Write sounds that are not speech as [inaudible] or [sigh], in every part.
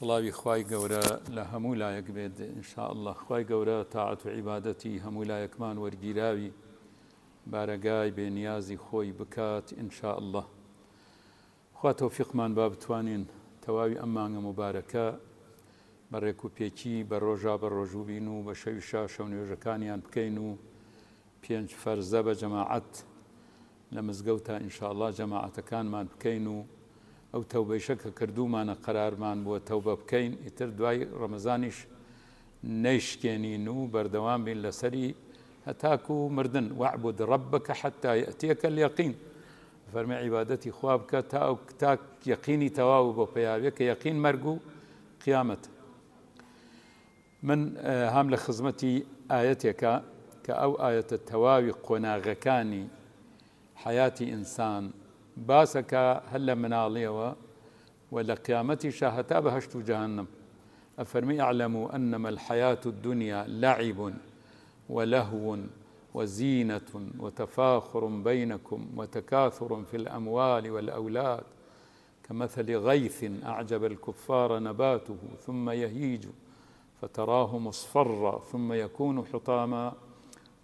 سڵاوی خی گەورە لە هەموو لایەک بێت انشاءله خی گەورە تاعات و عیباەتی هەموو لایەکمان وەرگیراوی بارەگای بێنیازی خۆی بکات انشاءله خوا تۆفیقمان با بتوانین تەواوی ئەممانگە مبارەکە بە ڕێک و پێکی بە ڕۆژا بە ڕۆژوبین و بە شەویشا شەو نوێژەکانیان بکەین و پێنج فەرزە بە جەماعەت لە مزگەوت تا ئینشاءله جەماعەتەکانمان بکەین و ئەو تەوبەیشە کە قرار مان بو توبه بکەین اتر دوای ڕەمەزانیش نەیشکێنین و بەردەوام بین لەسەری هەتاکو مردن وعبد ربك حتى ياتيك اليقين فەرمی عبادتي خواب بکە تا تا یەقینی تواب بۆ پیاوێک کە یقین مرگو قیامت من هام لە خزمەتی كاو کە ئەو ئاەتە حياتي انسان باسك هل من عليه و لە قیامەتی شاهتا جهنم أفرمي ئەعلم أنما الحياة الدنيا لعب ولهو وزينة وتفاخر بينكم وتكاثر في الأموال والأولاد كمثل غيث أعجب الكفار نباته ثم يهيج فتراه مصفرا ثم يكون حطاما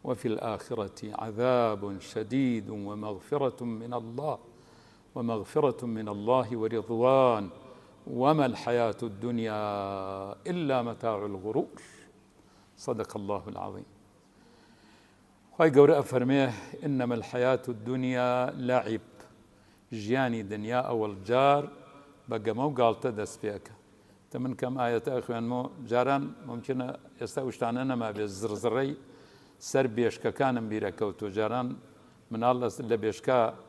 وفي الآخرة عذاب شديد ومغفرة من الله ومغفرة من الله ورضوان وما الحياة الدنيا إلا متاع الغرور صدق الله العظيم خواهي قورة ئەفەرمێ إنما الحياة الدنيا لعب جياني دنيا أول جار بقى مو قال تدس بيك تمن كم آية أخوان مو جاران ممكن ئێستا أنا ما بيزرزري سر سەر بێشکەکانم بیرەکەوت جاران من الله بێشکە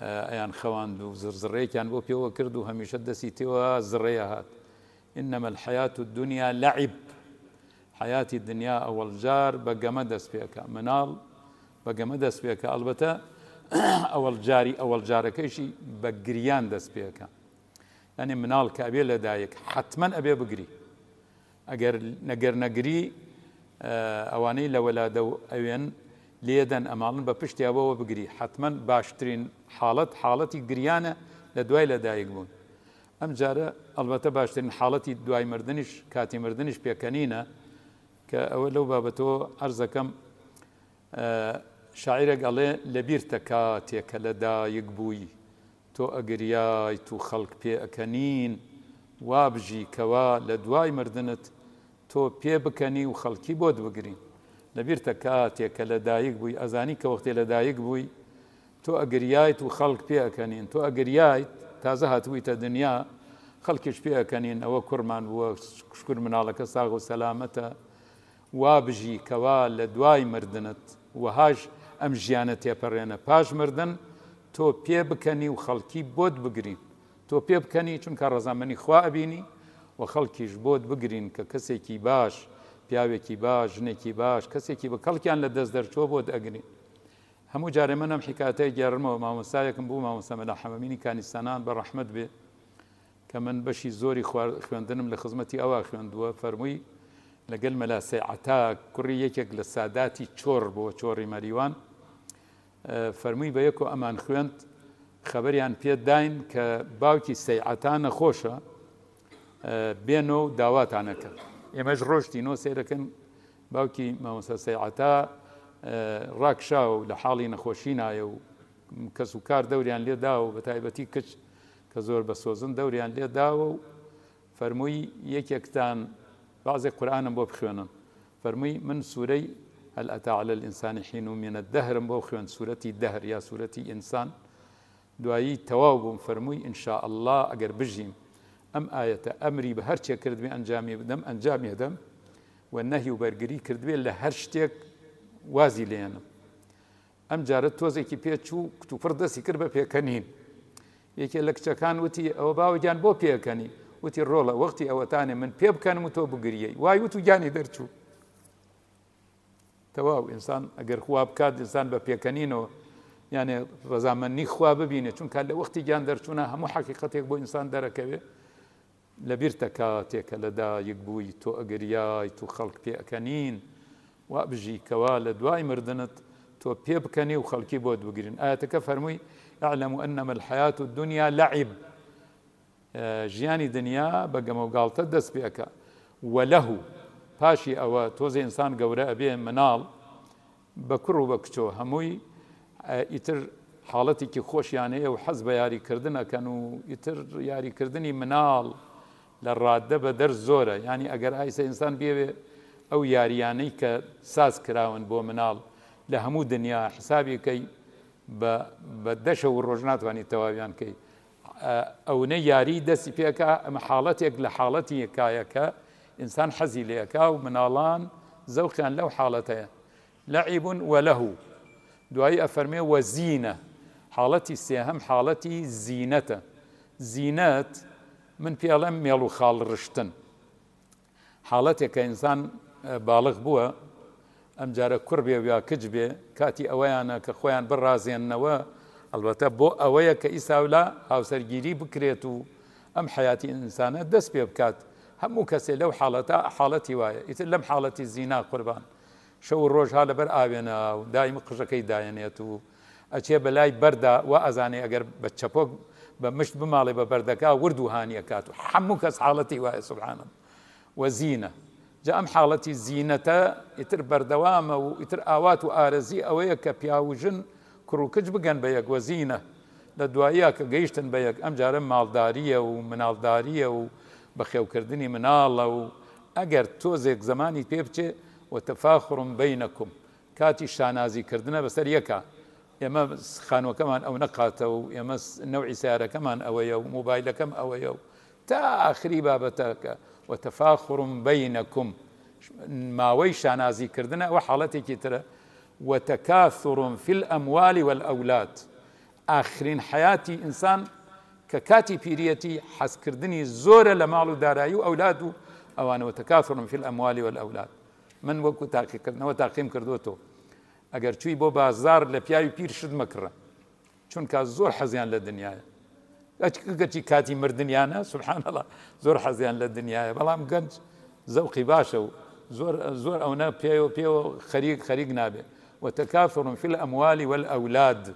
ئەیان خەواند و زرزڕێکیان بۆ پێوە کرد و هەمیشە دەسی تێوە زڕێە هات إنما الحياة الدنيا لعب حياتی دنیا ئەوەڵجار بە گەمە دەست پێەکە مناڵ بە گەمە دەست پێەکە ئەلبەتە [coughs] ئەوەڵ جاری ئەوەڵ جارەکەیشی بە گریان دەست پێەکە ئەنی مناڵ کابێ لەدایک حتمما ئەبێ بگری ئەگەر نەگەر نەگری ئەوانەی لە وەلادە و ئەوێن لێدەن ئەماڵن بە پشتیاوەوە بگری حتمما باشترین حاڵەت حاڵەتی گریانە لە دوای لەدایک بوون. ئەم جارە ئەلبەتە باشترین حاڵەتی دوای مردنیش کاتی مردنیش پێکەنینە کە ئەوە لەو بابەتەوە ئەرزەکەم شاعرێک ئەڵێ لەبیرتە کاتێکە لەدایک بووی تۆ ئەگریای تو خەڵک پێ ئەکەنین وابژی کەوا لە دوای مردنت تۆ پێ بکەنی و خەڵکی بۆت بگرین. لەبیرتە کاتێک کە لەدایک بووی ئەزانی کە وەختێ لەدایک بووی تۆ ئەگریایت و خەڵک پێەکەنین تۆ ئەگریایت تازە هاتوویتە دنیا خەڵکیش پێەکەنین ئەوە کوورمان بووە شکر مناڵەکە ساغ و سەلامەتە وابژی کەوا لە دوای مردنت وهاش ئەم ژیانە تێپەڕێنە پاش مردن تۆ پێ بکەنی و خەڵکی بۆت بگرین تۆ پێ بکەنی چونکە ڕزامەنی خواابینی و خەڵکیش بۆت بگرین کە کەسێکی باش پیاوێکی باش ژنێکی باش کەسێکی بە کەڵکیان لە دەست دەرچۆ بۆ ئەگرین هەموو جارێ منم حیکاتەی گەرمەوە مامۆسایەکم بوو مامۆسەمە لە حەمەمینی کانیسانان بە ڕحمد بێ کە من بەشی زۆری خوێندنم لە خزمەتی ئەوە خوێندووە فەرمووی لەگەل مەلاسێ عتا کوڕی یەکێک لە ساداتی چۆر بۆ چۆڕی مەریوان فەرمووی بە یەک و ئەمان خوێند خەبەریان پێ داین کە باوکی سەیعەتان نەخۆشە بێنەوە داواتانەکە. ئێمەش يعني ڕۆشتی نۆ سێرەکەن باوکی مامۆسە سعتا ڕاکشا آه، و لە حاڵی نەخۆشی نایە و کەس و کار دەوریان لێداوە بە تایبەتی کچ کە زۆر بە سۆزن دەوریان لێداوە و فەرمووی یەکێکتان بعضێ قورآانم بۆ بخوێنن فەرمووی من سوورەی هەل ئەتاعاالە ئینسانی حین و منە دەهرم بۆ خوێن سوورەتی دەهر یا سوورەتی ئینسان دوایی تەواو بووم فەرمووی ئینشاء الله ئەگەر بژیم امري ئاەتە ئەمری بە انجامي انجامي انجامي انجامي ئەنجامی دەم و نەهی و بەرگری وازي لين ام جارت توزي كي ئەم كتو تۆزێکی پێچوو بي دەستی يكي لك پێکەنین وتي او باو جان بو بي بۆ وتي رولا وقتي او ئەوەتانێ من پێ بکەنم و واي وتو جاني وت و گیانی دەرچوو تەواو ئینسان ئەگەر خوا بکات ئینسان بە پێکەنینەوە یانێ ڕزامەنی خوا ببینێ چونکە لە وەختی گیان دەرچوونە هەموو حقیقەتێک بو انسان دەرەکەوێت لبيرتكاتك لدا يقبوي تو أقرياي تو خلق بي أكانين وأبجي كوالد واي مردنت تو بي أبكاني وخلقي بود بقرين آياتك فرموي اعلموا أنما الحياة الدنيا لعب آه، جياني دنيا بقى موقال تدس بأكا وله باشي أو توزي إنسان قورا أبي منال بكرو بكتو هموي آه، يتر حالتي كي خوش يعني وحزب ياري كردنا كانوا يتر ياري كردني منال لە ڕاددە در زوره یعنی اگر ایس انسان ئینسان او یاریانی یاریانەی ساز کراون بۆ مناڵ لە هەموو دنیا حسابیکەی بە دەشە و وانی توابیان کی او ئەوەی یاری دەستی پێکە ئەمە حاڵەتێک لە حاڵەتی یکایەکە انسان حەزی لەکە و مناڵان زەوخیان لەو حاڵەتەیە لەعیبون وەلەهوو دوایی افرمی وە زیینە حاڵەتی سێهم حاڵەتی زینت, زینت من پیاڵم مێڵ و خاڵ ڕشتن. حاڵەتێک کە ئینسان باڵغ بووە ئەمجارە کوڕ بێ یا کچ بێ کاتی ئەوەیانە کە خۆیان بڕازێننەوە ئەلبەتە بۆ ئەوەیە کە ئیساولا هاوسەرگیری بکرێت و ئەم حیاتی ئینسانە دەست پێ بکات هەموو کەسێ لەو حاڵەتە حاڵەتی وایە ئیتر لەم حاڵەتی زینا قوربان شەو ڕۆژها لەبەر ئاوێنە و دایم قژەکەی داەنێت و ئەچێ بەلای بەردا و ئەزانێ ئەگەر بە چەپۆک بە مشت بماڵێ بە بەردەکا ورد و هاانیە کات و هەموو وزينة حاڵەتی وایە سبحانم وەزیینە جا ئەم حاڵەتی زیینەتە ئیتر بەردەوامە و ئیتر ئاوات و وزينة ئەوەیە کە پیاوژن کڕووکچ بگەن بە یەک وەزیینە لە دواییە کە گەیشتن و مناڵداریە و بەخێوکردنی مناڵە و ئەگەر تۆزێک زمانی پێ بچێ و ئێمە خانوەکەمان ئەو نەقاتەوە ئێمە نەوعی سياره كمان او موبایلەکەم موبايل كم او ئاخری تا اخري بینەکم وتفاخر بينكم ما ويش انا وتەکاثڕم فیل وحالتي كتر وتكاثر في الاموال والاولاد اخرين حياتي انسان زۆرە لە حسكردني زور لمال و ئەولاد او انا وتكاثر في الاموال والاولاد من وكو وەکو كردنا وتاقيم كردوتو ئەگەر چووی بۆ بازار لە پیاوی پیرشت مەکڕە چونکە زۆر حەزیان لە دنیاە ئەچگەچی کاتی مردیانە سبحانەڵە زۆر حەزیان لە دنیاە بەڵام گەنج زەوقی باشە و زۆر زۆر ئەوە پێوە پێوە خەریک خەریک نابێت وتكاثر في الأموال والأولاد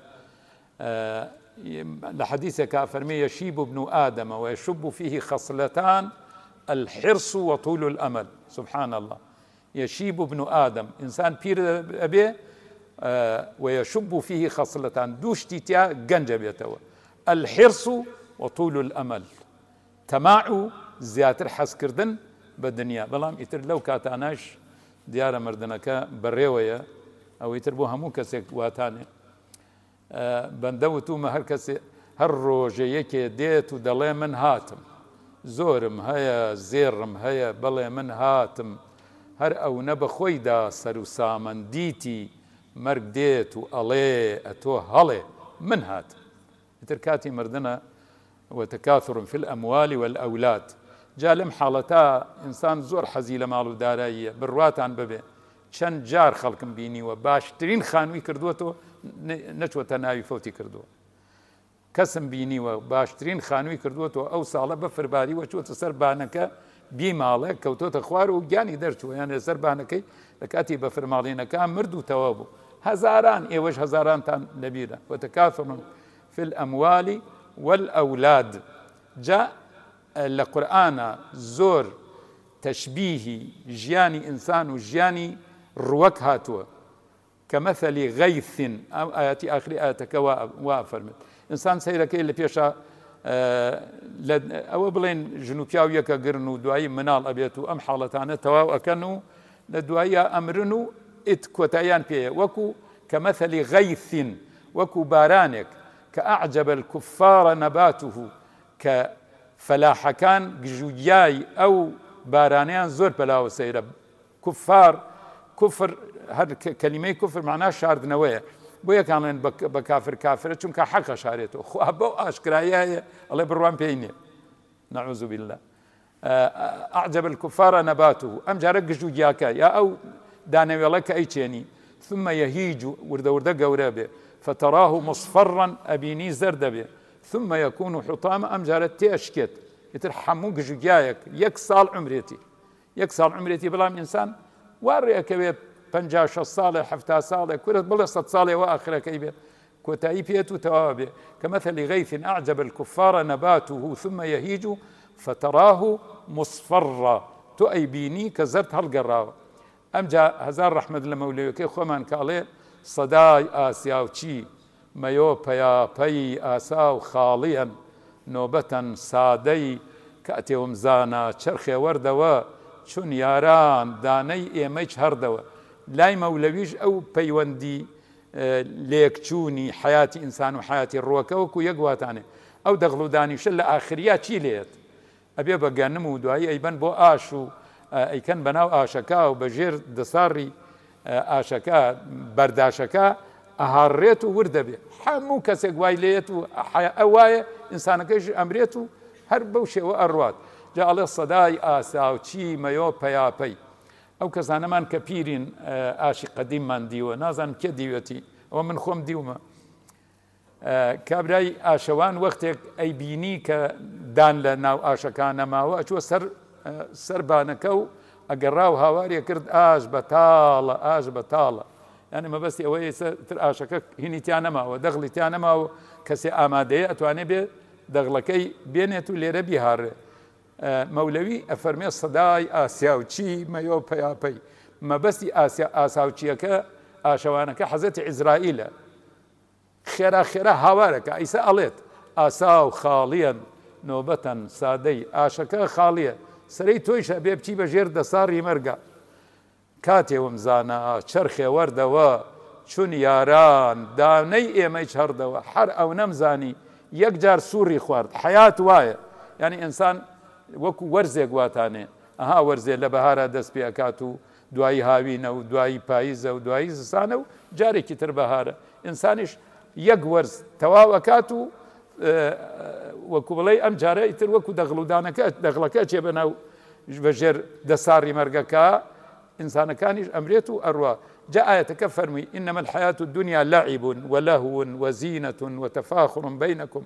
آه كافر مي يشيب ابن آدم ويشب فيه خصلتان الحرص وطول الأمل سبحان الله يشيب ابن آدم إنسان بير أبيه آه، ويشب فيه خصلة دوش تيتيا گەنجە بيتوا الحرص وطول الأمل تماع زيات الحس كردن بالدنيا بلام بەڵام لو كاتاناش کاتاناش مردنكا مردنەکە أو ئەوەی تر بۆ واتاني آه، بندوتو واتانێ هر وتومە هەر کەس هەر من هاتم زورم هيا زيرم هيا بلي من هاتم هر او نبخوي دا سرو سامن ديتي مەرگ دێت و ئەڵێ ئەتۆ هەڵێ من هات تر کاتی مردنە وتەکاتڕم فل ئەموالی وەل ئەولات جا لەم حاڵەتا ئینسان زۆر حەزی لە ماڵ و داراییە بڕاتان ببێ چەند جار خەڵکم بینیوە باشترین خانووی کردوەوە نەچوەتە ناوی فوتی کردووە کەسم بینیوە باشترین خانووی کردوەوە ئەو ساڵە بە فرباری وە چوەتە سەر بانەکە بیماڵە کەوتۆتە خوار و گیانی دەرچوە یان لەسەر بانەکەی لە کاتی بە فرماڵینەکان مرد و تەوا بوو هزاران هەزاران إيه هزاران تان لەبیرە وتكاثر في الأموال والأولاد جاء القران زور تشبيه جياني انسان وجياني روك هاتوا كمثل غيث أو آه، آياتي آخر آياتك وافرمت إنسان سيرك ئینسان سیرەکەی آه، أو بلين ئەوە بڵێن قرنو دعي منال أبيتو أم مناڵ تواو أكنو لدعي أمرنو ئیت کۆتاییان پێیە وەکو کە مەثلی غەیثین وەکو بارانێک کە ئەعجبە کوفاڕە نەباته کە فەلاحەکان گژوگیایی ئەو بارانیان زۆر پەلاوە سەیرە کوفار کوفر هەر کەلیمەی کوفر معنا شاردنەوەیە بۆ یەکانڵێن بە کافر کافرە چونکە حەقە شارێتەوە خوا بەو ئاشکراییە ئەڵێ بڕوان پێی نیە نەعوزوبیللا ئەعجبە کوفارە نەباته ئەم جارە دانا ولك اي تشيني ثم يهيج ورد ورد قورابي فتراه مصفرا ابيني زردبي ثم يكون حطام ام و حوتامە ئەمجارە تێشکێت ئتر عمريتي گژگیایەک یەک عمريتي عمرێتی یەک كبير عمرێتی بەڵام حفتا صالح كل ساڵێ ه صالح واخر كبير سە توابع كمثل غيث أعجب الكفار نباته ثم يهيج فتراه مصفرا تؤي بيني كزرت هالقراوة ئەم هزار ڕحمد لە مەولەوەکەی خۆمان کاڵێ سەدای ئاسیاوچی مەیۆ پەیاپەی ئاسا و خاڵیان نۆبەتەن سادەی کە ئەتێوم زانە چرخێ وەردەوە چون یاران دانەی ئێمەج هەردەوە لای مەولەویش ئەو پەیوەندی لێکچوونی حیاتی ئینسان و حیاتی ڕووەکە وەکو یەکواتانێ ئەو دەغڵودانیشە لە ئاخریا چی لێت ئەبێ بە گەنم و دوایی ئەیبەن بۆ ئاش و ئەیکەن بەناو ئاشەکە و بەژێر دەساری ئاشەکە بەرداشەکە ئەهاڕێت و وردەبێت هەموو کەسێک وای لێت و ئەوایە ئینسانەکەش ئەمرێت و هەر بەو شێوە ئەڕوات جا ئەڵێ سەدای ئاساوچی مەیۆ پەیاپەی ئەو کەسانەمان کە پیرین ئاشی قەدیممان دیوە نازان کێ دیوەتی ئەوە من خۆم دیومە کابرای ئاشەوان وەختێک ئەیبینی کە دان لە ناو ئاشەکان نەماوە ئەچوە سەر سربانەکە و ئەگەڕا و هاواریە کرد ئاش بە تاڵە ئاش بە تاڵە یعنی مەبەستی ئەوەی تر ئاشەکە هینیتیان نەماوە دەغڵیتیان نەماوە کەسێ ئامادەەیە ئەتوانێت بێ دەغڵەکەی بێنێت و لێرە بیهاڕێ مەولەوی ئەفەرمێ سەدای ئاسیا و چی مەیۆ پیاپەی مەبەستی ئاساوچیەکە ئاشەوانەکە حەزەتی ئیزرائیلە خێرا خێرا هاوارەکە ئەیسە ئەڵێت ئاسا و خاڵیان نۆبەتەن سادەی ئاشەکە خاڵیە سرەی تۆیشە بێ بچی بە ژێر دە ساڕی مەرگە کاتێ ومزانە چرخێ وەردەوە چون یاران دانەی ئێمەی هەردەوە هەر ئەو نەمزانی یەک جار سووری خوارد حیات وایە یعنی ئینسان وەکو وەرزێک گواتانێ ئەها وەرزێ لە بەهارە دەست پێ ئەکات و دوایی هاوینە و دوایی پاییزە و دوایی زسانە و جارێکی تر بەهارە ئینسانیش یەک وەرز تەواوەکات و آه، وەکو أم ئەم جارە ئیتر وەکو دەغڵودانەکە دەغڵەکە چێ بەناو بەژێر دەساری إنسان ئینسانەکانیش ئەمرێت و جاء جا إنما الحياة الدنيا لعب ولهو وزينة وتفاخر بينكم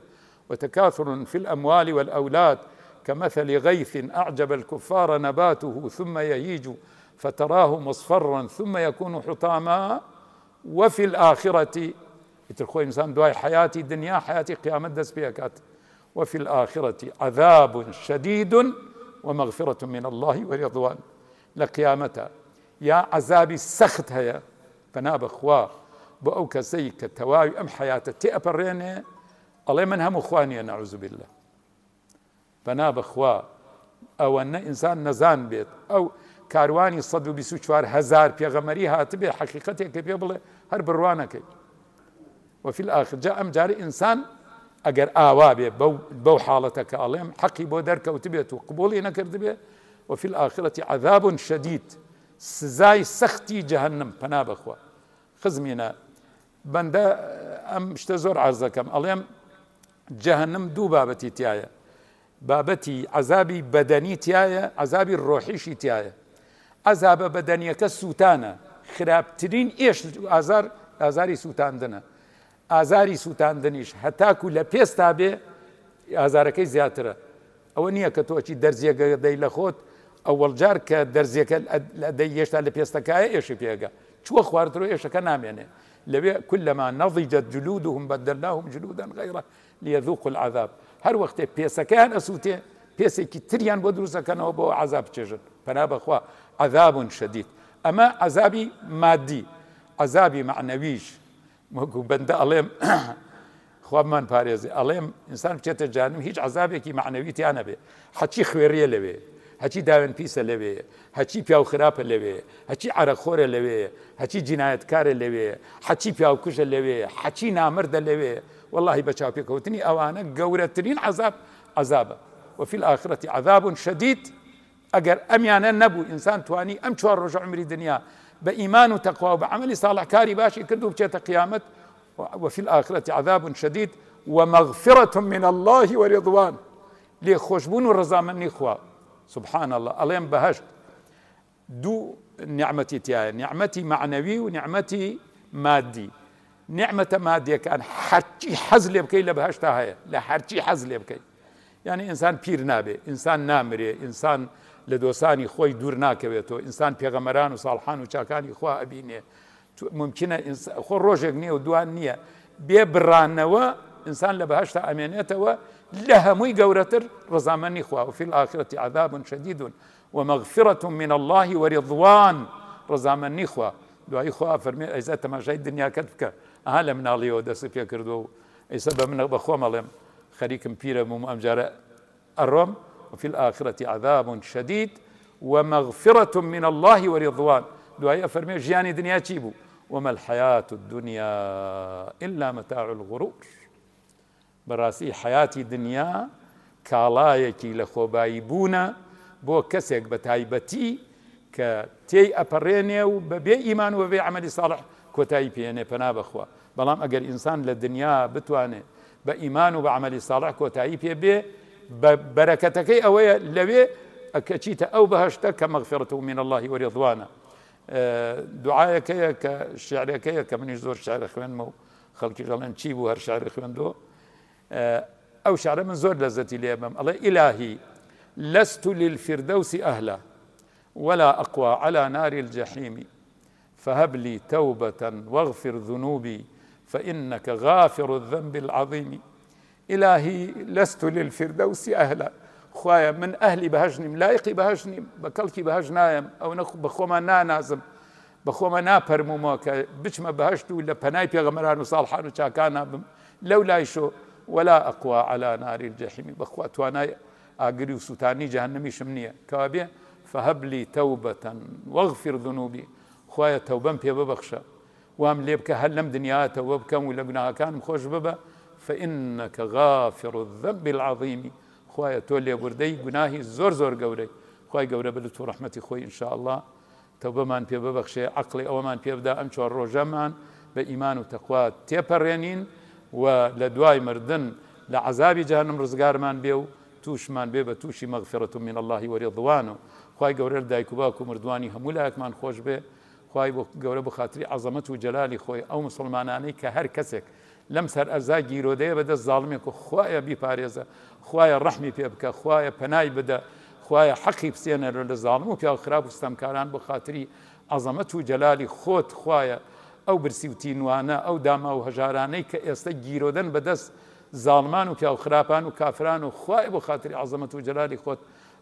وتكاثر في الأموال والأولاد كمثل غيث أعجب الكفار نباته ثم يهيج فتراه مصفرا ثم يكون حطاما وفي الآخرة يتركوا إنسان دواي حياتي دنيا حياتي قيامة دس كات وفي الآخرة عذاب شديد ومغفرة من الله ورضوان لقيامتا يا عذابي سخت هيا فناب بخوا بأو كسي تواوي أم حياته تأبرينه الله من هم أخواني نعوذ بالله فنا بخوا أو أن إنسان نزان بيت أو كارواني صدو بسوشوار هزار بيغمري هاتبه حقیقەتێک کە پێ بڵێ هەر وفي الآخر جاء ئەم إنسان ئینسان ئەگەر بو, بو حالتك حاڵەتەکە ئەڵێم بو درك وتبيت و قبولی وفي الآخرة عذاب شديد سزاي سختي جهنم پنا بخوا خزمينا بندا آه، أم اشتزور عزكم عرض جهنم دو بابتي تيايا بابتي عذابي بدني تيايا عذابي تایە عذابی ڕۆحیشی تایە ئەذابە بەدەنیەکە سووتانە خراپترین ئێش ئازار ئازاری سووتاندنە ئازاری سووتاندنیش هەتاکو لە پێستا بێ ئازارەکەی زیاترە ئەوە نییە کە تۆچی دەرزیەکەدەی لە خۆت ئەوەڵجار کە دەرزیەکە دەی هێشتا لە پێستەکایە ئێشی پێگە چوە خواردەوە ئێشەکە نامێنێ لەوێ كلما نضجت جلودهم بدلناهم جلودا غيره ليذوقوا العذاب هر وقت پیسەکەیان ئەسووتێ پێسێکی تریان بۆ دروستەکەنەوە بۆ عذاب چێژن پنا بەخوا عذاب شدید ئەمە عذابی مادی عذابی معنەویش مگو وەکو بەندە خواب من پارێزی ئەڵێم انسان چه جانم هیچ عذابی آنها عذابێکی معنەویتیان نەبێ حەچی خوێریە لەوێ هەچی داوێن پیسە لەوێ هەچی پیا و خراپە لەوێ هەچی عرەخۆرە لەوێ هەچی جینایەتکارە لەوێ حەچی پیاوکوژە لەوێ حەچی نامردە لەوێ واللهی بە چاپێکەوتنی آوانه گەورەترین عذاب و فی الآخرة عذاب شدید اگر امیانه نەبوو انسان توانی ئەم چوار ڕۆژە عمری دنیا بإيمان وتقوى وبعمل صالح كاري باشي كردو باشی کرد وفي الآخرة عذاب شديد ومغفرة من الله ورضوان لي الرزا من إخوة سبحان الله الله بهشت دو نعمتي تيايا نعمتي معنوي ونعمتي مادي نعمة مادية كان حرشي حزل بكي لبهشتها هي لا حزل بكي يعني إنسان بير نابي إنسان نامري إنسان آه لدوسانی خوی دور دوور ناکەوێتەوە انسان پیغمبران و صالحان و چاکانی خوا ئەبینێ ممکنە خو ڕۆژێک نییە و دوان نییە بێ بڕانەوە ئینسان لە بەهشتا ئەمێنێتەوە لە هەمووی گەورەتر ڕزامەنی خوا و الاخرت عذاب شدید و مغفرت من الله رضوان ڕزامەنی خوا دعای خوا فەرمی ئەیزە تەماشای دنیاکەت بکە ئەها لە مناڵیەوە دەست پێ کردو و ئیسە بە منە ملم خریکم پیرم و ئەمجارە ئەڕۆم وفي الآخرة عذاب شديد ومغفرة من الله ورضوان دعاية فرمي جياني دنيا تيبو وما الحياة الدنيا إلا متاع الغرور براسي حياتي دنيا كالايكي لە خۆبایی بوونە بۆ کەسێک بە تایبەتی کە تێی ئەپەڕێنێ و بە بێ ئیمان و بێ ئەمەلی ساڵح کۆتایی پێێنێ بخوا بەڵام ئەگەر ئینسان بەرەکەتەکەی أوي لبي أكشيت أو بەهشتە كمغفرة من الله ورضوانه آه، دعائك يا كشعرك يا كمن يزور شعر خوێنمە مو خەڵکی دەڵێن چی بوو شعر شارە دو آه، أو شعر من لذتي لي أمام الله إلهي لست للفردوس أهلا ولا أقوى على نار الجحيم فهب لي توبة واغفر ذنوبي فإنك غافر الذنب العظيم إلهي لست للفردوس أهلا خويا من أهلي بهجني ملايقي بهجني بكلكي نايم أو نخو بخوما نازم بخوما ما کە بچمە بەهشت و لە پەنای پێغەمەران و وصالحان و چاکانە بم ولا أقوى على نار الجحيم بەخوا توانای أجري وسوتاني جهنمي شمنية نییە فهب لي توبة واغفر ذنوبي خويا توبة بيا پێ وام ليبك هل لم دنيا توبكم ولا و لە گوناهاکانم خۆش فإنك غافر الذنب العظيم خوايا تولي بردي گوناهی زۆر زور قوري خی قوري بلت و خوي إن شاء الله توبة من عقلی ئەوەمان پێبدا ئەم چۆر ڕۆژەمان بە ئیمان و تەخوا بإيمان وتقوى تيبرينين دوای مردن لعذاب جهنم رزقار من بيو توش من بێ بە مغفرة من الله ورضوانه و قوري گەورە دایک و باک و مردوانی هەموو لایەکمان خۆش بێ خی گەورە بخاتری عزەمەت و جەلالی خۆی ئەو لەم سەر ئەرزا گیرۆدەیە بەدە زاڵمێک و خویە بیپارێزە خویە ڕەحمی پێ بکە خویە پەنای بدە خویە حەقی بسێنە لە زاڵم و پیا خراپ وستەمکاران بۆ خااتری ئازەمەت و جەلالی خۆت خویە ئەو برسیوتینوانە ئەو داما و هەژارانەی کە ئێستا گیرۆدەن بەدەست زاڵمان و پیا و خراپان و کافران و خوای بۆ خااتری ئازەمەت و جەلالی خۆت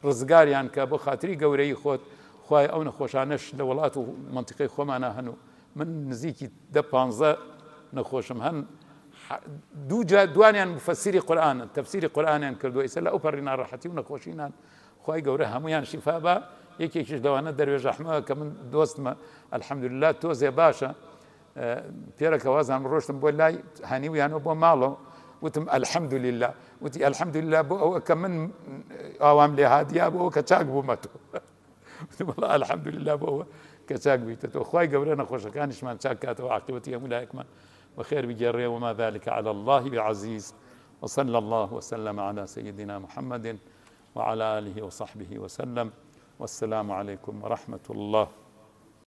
ڕزگاریان کە بۆ خااتری گەورەی خۆت خوای ئەو نەخۆشانش لە وڵات و منطقی خۆمانە هەنوو من نزیکی دە پ نەخۆشم هەن دوو دوانیان مفسیری قورآانن تەفسیری قورآانیان کردو ئیسە لە ئەو پەڕی ناڕەحەتی و نەخۆشینان خی گەورە هەمویان شیفا بە یەکێکیش لەوانە دەروێژ ئەحمەوە کە من دۆستمە ئەلحەمدللا تۆزێ باشە اه، پێرەکەوازان ڕۆشتم بۆ لای هەنیویانەوە بۆ ماڵەوە وتم لله وتی ئەلحەمدللا بۆ ئەوە کە من اه، ئاوام لێ هادیا بۆەوە کە چاک بوومە تۆ ئەلحەمدللا بۆەوە کە چاک بیتە تۆ خی گەورە نەخۆشەکانیشمان چاک کاتەوە عقیبەتی هەمولایەکمان وخير بجره وما ذلك على الله بعزيز وصلى الله وسلم على سيدنا محمد وعلى آله وصحبه وسلم والسلام عليكم ورحمة الله